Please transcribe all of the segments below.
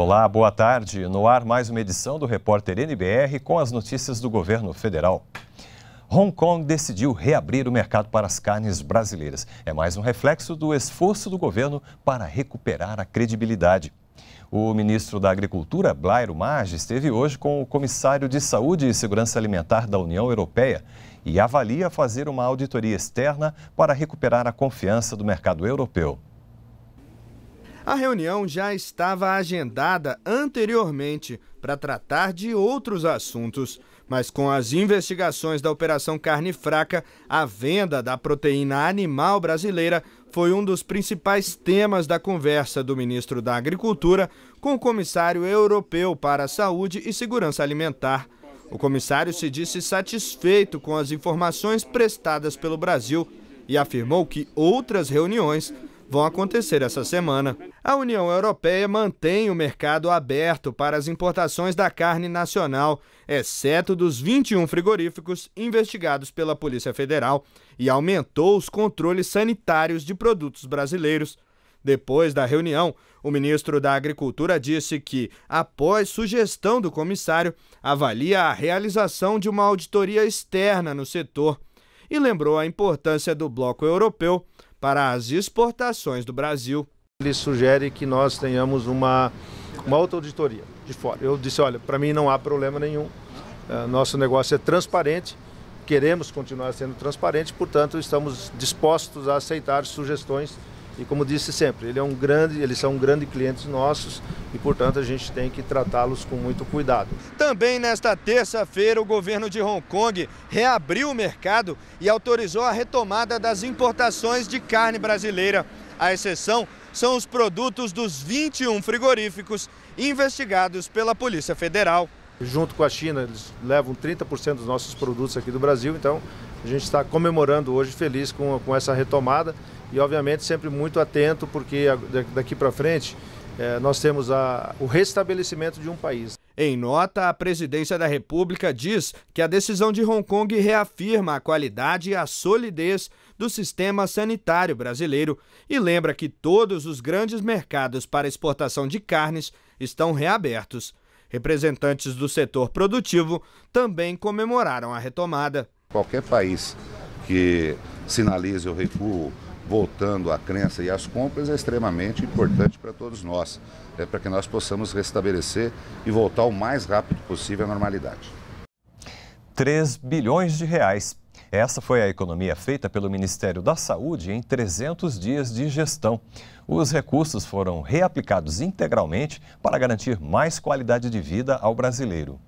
Olá, boa tarde. No ar, mais uma edição do Repórter NBR com as notícias do governo federal. Hong Kong decidiu reabrir o mercado para as carnes brasileiras. É mais um reflexo do esforço do governo para recuperar a credibilidade. O ministro da Agricultura, Blairo Maggi, esteve hoje com o comissário de Saúde e Segurança Alimentar da União Europeia e avalia fazer uma auditoria externa para recuperar a confiança do mercado europeu. A reunião já estava agendada anteriormente para tratar de outros assuntos, mas com as investigações da Operação Carne Fraca, a venda da proteína animal brasileira foi um dos principais temas da conversa do ministro da Agricultura com o comissário europeu para a Saúde e Segurança Alimentar. O comissário se disse satisfeito com as informações prestadas pelo Brasil e afirmou que outras reuniões vão acontecer essa semana. A União Europeia mantém o mercado aberto para as importações da carne nacional, exceto dos 21 frigoríficos investigados pela Polícia Federal, e aumentou os controles sanitários de produtos brasileiros. Depois da reunião, o ministro da Agricultura disse que, após sugestão do comissário, avalia a realização de uma auditoria externa no setor e lembrou a importância do bloco europeu para as exportações do Brasil. Ele sugere que nós tenhamos uma, uma auto-auditoria de fora. Eu disse, olha, para mim não há problema nenhum. É, nosso negócio é transparente, queremos continuar sendo transparente, portanto estamos dispostos a aceitar sugestões e como disse sempre, ele é um grande, eles são um grande clientes nossos e, portanto, a gente tem que tratá-los com muito cuidado. Também nesta terça-feira, o governo de Hong Kong reabriu o mercado e autorizou a retomada das importações de carne brasileira. A exceção são os produtos dos 21 frigoríficos investigados pela Polícia Federal. Junto com a China, eles levam 30% dos nossos produtos aqui do Brasil, então a gente está comemorando hoje feliz com, com essa retomada e, obviamente, sempre muito atento, porque daqui para frente é, nós temos a, o restabelecimento de um país. Em nota, a presidência da República diz que a decisão de Hong Kong reafirma a qualidade e a solidez do sistema sanitário brasileiro e lembra que todos os grandes mercados para exportação de carnes estão reabertos. Representantes do setor produtivo também comemoraram a retomada. Qualquer país que sinalize o recuo voltando à crença e às compras é extremamente importante para todos nós, é para que nós possamos restabelecer e voltar o mais rápido possível à normalidade. 3 bilhões de reais. Essa foi a economia feita pelo Ministério da Saúde em 300 dias de gestão. Os recursos foram reaplicados integralmente para garantir mais qualidade de vida ao brasileiro.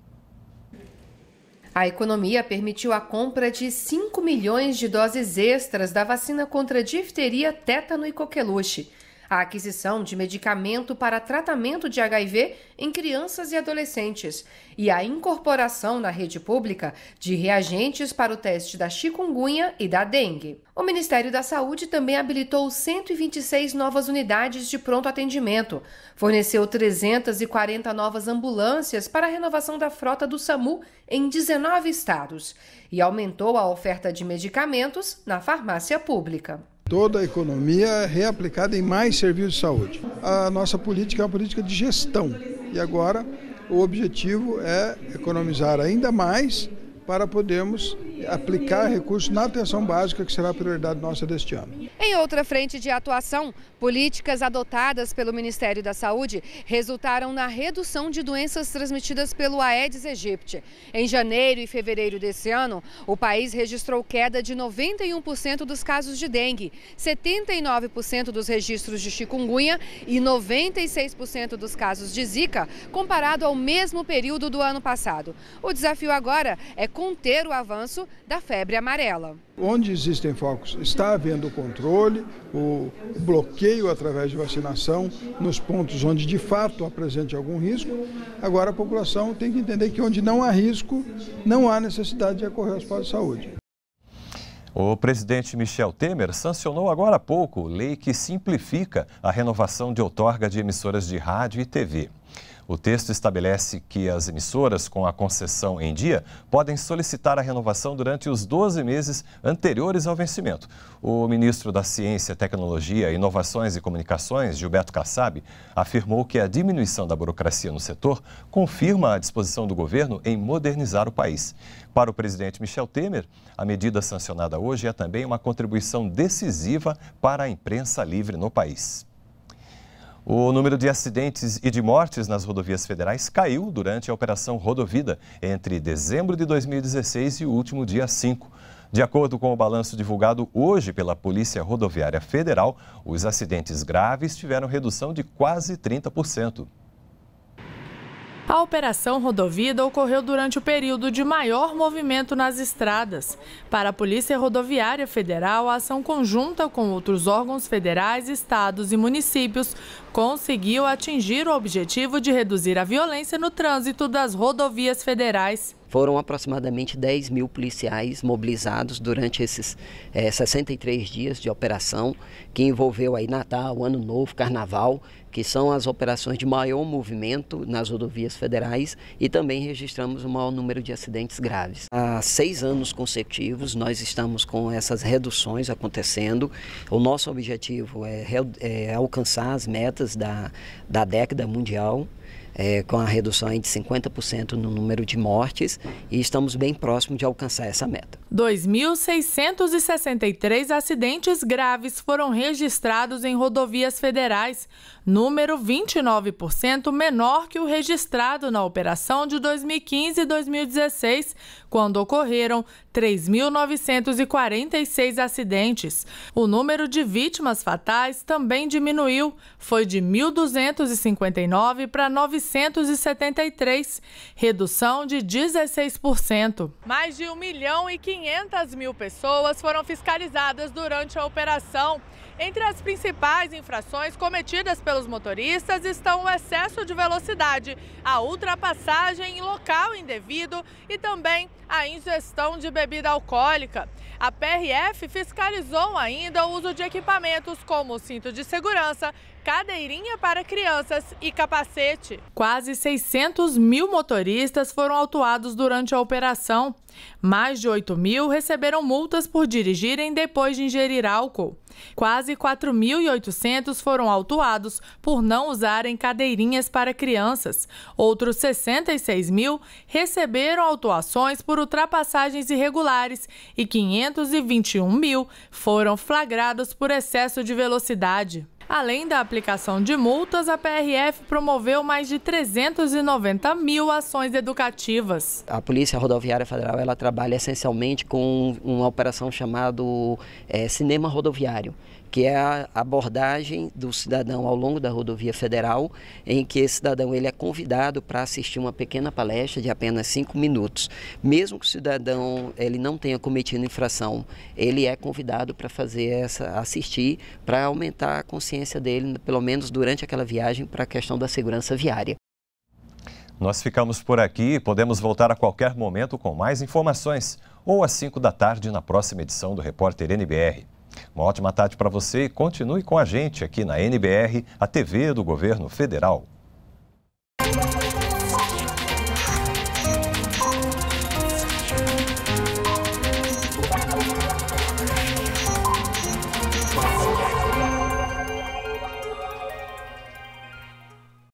A economia permitiu a compra de 5 milhões de doses extras da vacina contra difteria, tétano e coqueluche a aquisição de medicamento para tratamento de HIV em crianças e adolescentes e a incorporação na rede pública de reagentes para o teste da chikungunya e da dengue. O Ministério da Saúde também habilitou 126 novas unidades de pronto atendimento, forneceu 340 novas ambulâncias para a renovação da frota do SAMU em 19 estados e aumentou a oferta de medicamentos na farmácia pública. Toda a economia é reaplicada em mais serviços de saúde. A nossa política é uma política de gestão e agora o objetivo é economizar ainda mais para podermos aplicar recursos na atenção básica, que será a prioridade nossa deste ano. Em outra frente de atuação, políticas adotadas pelo Ministério da Saúde resultaram na redução de doenças transmitidas pelo Aedes aegypti. Em janeiro e fevereiro desse ano, o país registrou queda de 91% dos casos de dengue, 79% dos registros de chikungunya e 96% dos casos de zika, comparado ao mesmo período do ano passado. O desafio agora é conter o avanço da febre amarela. Onde existem focos, está havendo controle, o bloqueio através de vacinação nos pontos onde de fato apresente algum risco. Agora a população tem que entender que onde não há risco, não há necessidade de acorrer aos postos de saúde. O presidente Michel Temer sancionou agora há pouco lei que simplifica a renovação de outorga de emissoras de rádio e TV. O texto estabelece que as emissoras com a concessão em dia podem solicitar a renovação durante os 12 meses anteriores ao vencimento. O ministro da Ciência, Tecnologia, Inovações e Comunicações, Gilberto Kassab, afirmou que a diminuição da burocracia no setor confirma a disposição do governo em modernizar o país. Para o presidente Michel Temer, a medida sancionada hoje é também uma contribuição decisiva para a imprensa livre no país. O número de acidentes e de mortes nas rodovias federais caiu durante a Operação Rodovida entre dezembro de 2016 e o último dia 5. De acordo com o balanço divulgado hoje pela Polícia Rodoviária Federal, os acidentes graves tiveram redução de quase 30%. A operação rodovida ocorreu durante o período de maior movimento nas estradas. Para a Polícia Rodoviária Federal, a ação conjunta com outros órgãos federais, estados e municípios conseguiu atingir o objetivo de reduzir a violência no trânsito das rodovias federais. Foram aproximadamente 10 mil policiais mobilizados durante esses é, eh, 63 dias de operação, que envolveu aí Natal, Ano Novo, Carnaval, que são as operações de maior movimento nas rodovias federais e também registramos o maior número de acidentes graves. Há seis anos consecutivos nós estamos com essas reduções acontecendo. O nosso objetivo é, é alcançar as metas da, da década mundial é, com a redução de 50% no número de mortes e estamos bem próximos de alcançar essa meta. 2.663 acidentes graves foram registrados em rodovias federais, número 29% menor que o registrado na operação de 2015 e 2016, quando ocorreram 3.946 acidentes. O número de vítimas fatais também diminuiu, foi de 1.259 para 973, redução de 16%. Mais de 1 milhão e 500 mil pessoas foram fiscalizadas durante a operação. Entre as principais infrações cometidas pelos motoristas estão o excesso de velocidade, a ultrapassagem em local indevido e também a ingestão de bebidas bebida alcoólica. A PRF fiscalizou ainda o uso de equipamentos como cinto de segurança, cadeirinha para crianças e capacete. Quase 600 mil motoristas foram autuados durante a operação. Mais de 8 mil receberam multas por dirigirem depois de ingerir álcool. Quase 4.800 foram autuados por não usarem cadeirinhas para crianças. Outros 66 mil receberam autuações por ultrapassagens irregulares e 521 mil foram flagrados por excesso de velocidade. Além da aplicação de multas, a PRF promoveu mais de 390 mil ações educativas. A Polícia Rodoviária Federal ela trabalha essencialmente com uma operação chamada é, Cinema Rodoviário, que é a abordagem do cidadão ao longo da rodovia federal, em que esse cidadão ele é convidado para assistir uma pequena palestra de apenas cinco minutos. Mesmo que o cidadão ele não tenha cometido infração, ele é convidado para fazer essa assistir para aumentar a consciência consciência dele, pelo menos durante aquela viagem, para a questão da segurança viária. Nós ficamos por aqui e podemos voltar a qualquer momento com mais informações ou às 5 da tarde na próxima edição do Repórter NBR. Uma ótima tarde para você e continue com a gente aqui na NBR, a TV do Governo Federal.